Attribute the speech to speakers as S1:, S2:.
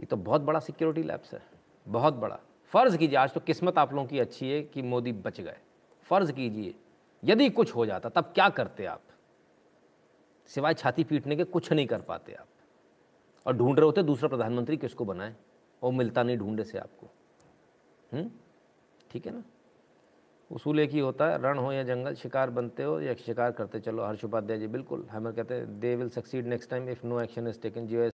S1: ये तो बहुत बड़ा सिक्योरिटी लैप्स है बहुत बड़ा फ़र्ज़ कीजिए आज तो किस्मत आप लोगों की अच्छी है कि मोदी बच गए फ़र्ज़ कीजिए यदि कुछ हो जाता तब क्या करते आप सिवाय छाती पीटने के कुछ नहीं कर पाते आप और ढूंढ रहे होते दूसरा प्रधानमंत्री किसको बनाए और मिलता नहीं ढूंढे से आपको हम्म? ठीक है ना उसूल एक ही होता है रण हो या जंगल शिकार बनते हो या शिकार करते चलो हर्ष उपाध्याय जी बिल्कुल हमें कहते हैं they will succeed next time if no action is taken ji